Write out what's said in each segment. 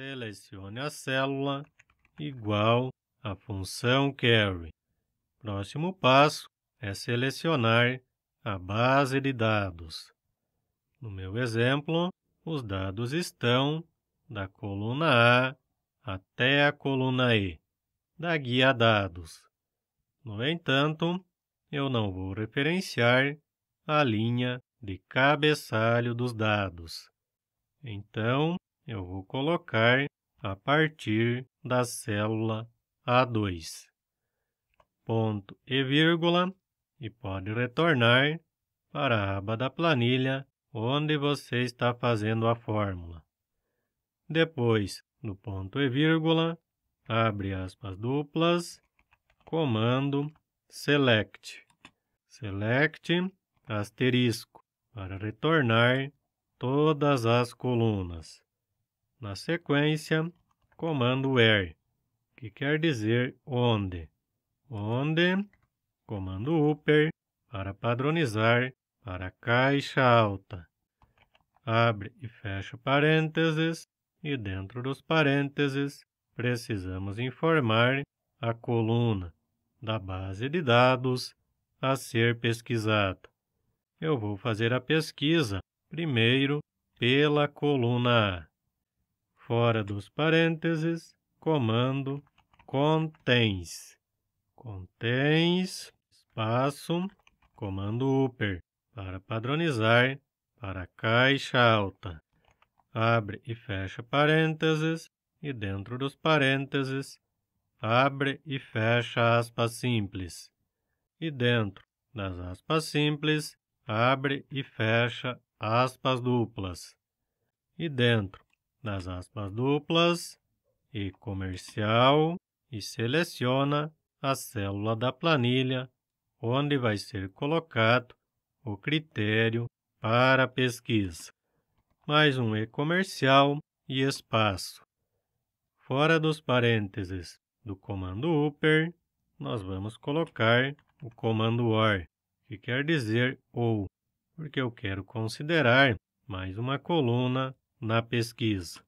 Selecione a célula igual à função carry. Próximo passo é selecionar a base de dados. No meu exemplo, os dados estão da coluna A até a coluna E, da guia Dados. No entanto, eu não vou referenciar a linha de cabeçalho dos dados. Então, eu vou colocar a partir da célula A2. Ponto e vírgula, e pode retornar para a aba da planilha onde você está fazendo a fórmula. Depois do ponto e vírgula, abre aspas duplas, comando select. Select asterisco para retornar todas as colunas. Na sequência, comando where, que quer dizer onde. Onde, comando upper, para padronizar, para caixa alta. Abre e fecha parênteses, e dentro dos parênteses, precisamos informar a coluna da base de dados a ser pesquisada. Eu vou fazer a pesquisa primeiro pela coluna A fora dos parênteses, comando contens. Contens, espaço, comando upper, para padronizar, para caixa alta. Abre e fecha parênteses, e dentro dos parênteses, abre e fecha aspas simples. E dentro das aspas simples, abre e fecha aspas duplas. E dentro nas aspas duplas e comercial e seleciona a célula da planilha onde vai ser colocado o critério para pesquisa. Mais um e comercial e espaço. Fora dos parênteses do comando upper, nós vamos colocar o comando or, que quer dizer ou, porque eu quero considerar mais uma coluna na pesquisa.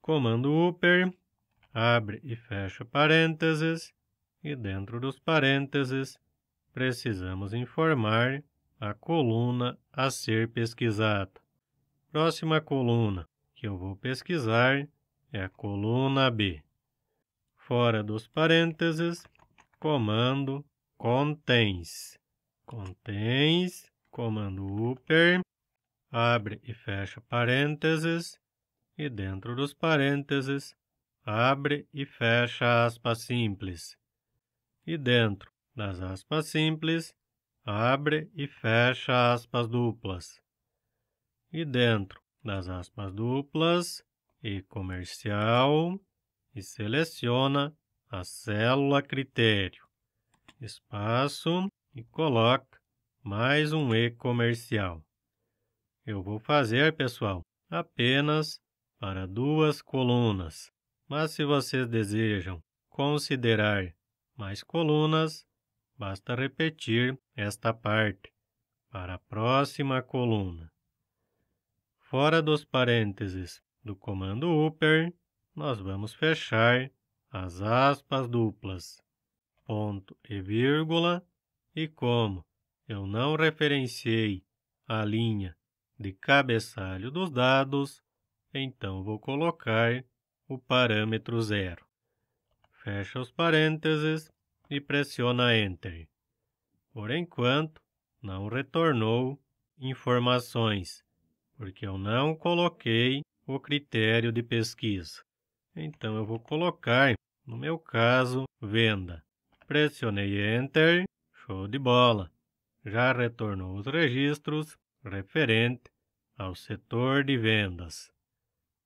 Comando upper, abre e fecha parênteses, e dentro dos parênteses precisamos informar a coluna a ser pesquisada. Próxima coluna que eu vou pesquisar é a coluna B. Fora dos parênteses, comando contens. Contens, comando upper, abre e fecha parênteses, e dentro dos parênteses, abre e fecha aspas simples. E dentro das aspas simples, abre e fecha aspas duplas. E dentro das aspas duplas, e comercial, e seleciona a célula critério, espaço e coloca mais um e comercial. Eu vou fazer, pessoal, apenas para duas colunas. Mas se vocês desejam considerar mais colunas, basta repetir esta parte para a próxima coluna. Fora dos parênteses do comando upper, nós vamos fechar as aspas duplas, ponto e vírgula, e como eu não referenciei a linha de cabeçalho dos dados, então vou colocar o parâmetro zero. Fecha os parênteses e pressiona Enter. Por enquanto, não retornou informações, porque eu não coloquei o critério de pesquisa. Então, eu vou colocar, no meu caso, venda. Pressionei Enter, show de bola. Já retornou os registros referente ao setor de vendas.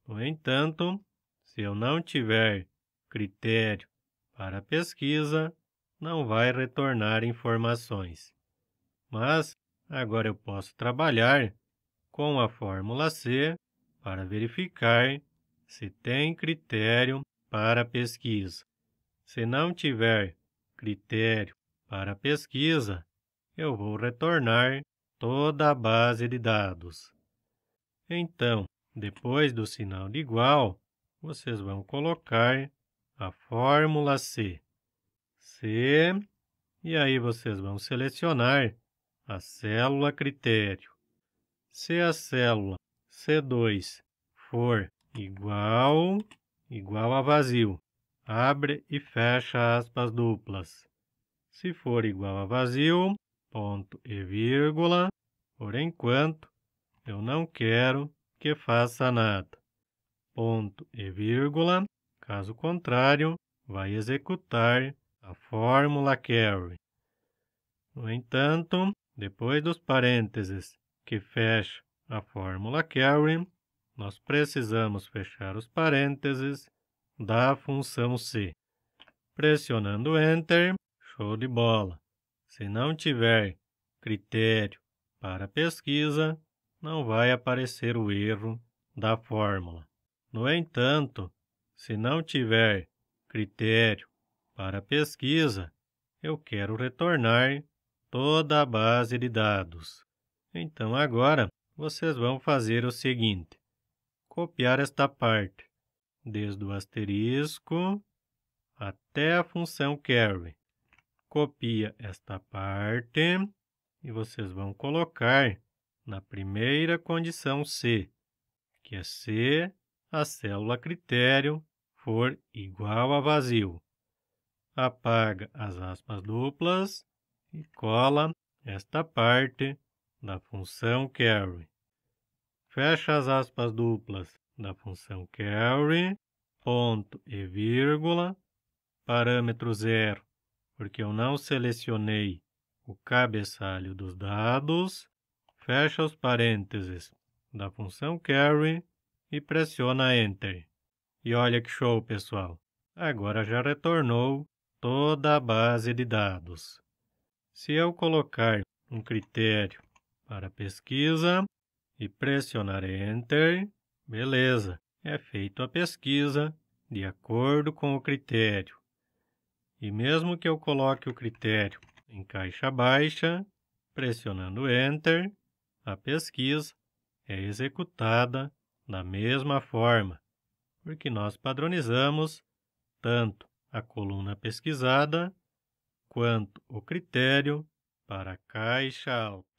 No entanto, se eu não tiver critério para pesquisa, não vai retornar informações. Mas agora eu posso trabalhar com a fórmula C para verificar se tem critério para pesquisa. Se não tiver critério para pesquisa, eu vou retornar toda a base de dados. Então, depois do sinal de igual, vocês vão colocar a fórmula C. C, e aí vocês vão selecionar a célula critério. Se a célula C2 for igual, igual a vazio, abre e fecha aspas duplas. Se for igual a vazio, ponto e vírgula, por enquanto, eu não quero que faça nada. Ponto e vírgula. Caso contrário, vai executar a fórmula carry. No entanto, depois dos parênteses que fecha a fórmula carry, nós precisamos fechar os parênteses da função C. Pressionando Enter, show de bola. Se não tiver critério para pesquisa, não vai aparecer o erro da fórmula. No entanto, se não tiver critério para pesquisa, eu quero retornar toda a base de dados. Então agora vocês vão fazer o seguinte: copiar esta parte, desde o asterisco até a função carry. Copia esta parte e vocês vão colocar na primeira condição C, que é se a célula critério for igual a vazio. Apaga as aspas duplas e cola esta parte da função carry. Fecha as aspas duplas da função carry, ponto e vírgula, parâmetro zero, porque eu não selecionei o cabeçalho dos dados, fecha os parênteses da função carry e pressiona Enter. E olha que show, pessoal! Agora já retornou toda a base de dados. Se eu colocar um critério para pesquisa e pressionar Enter, beleza, é feito a pesquisa de acordo com o critério. E mesmo que eu coloque o critério em caixa baixa, pressionando Enter, a pesquisa é executada da mesma forma, porque nós padronizamos tanto a coluna pesquisada quanto o critério para caixa alta.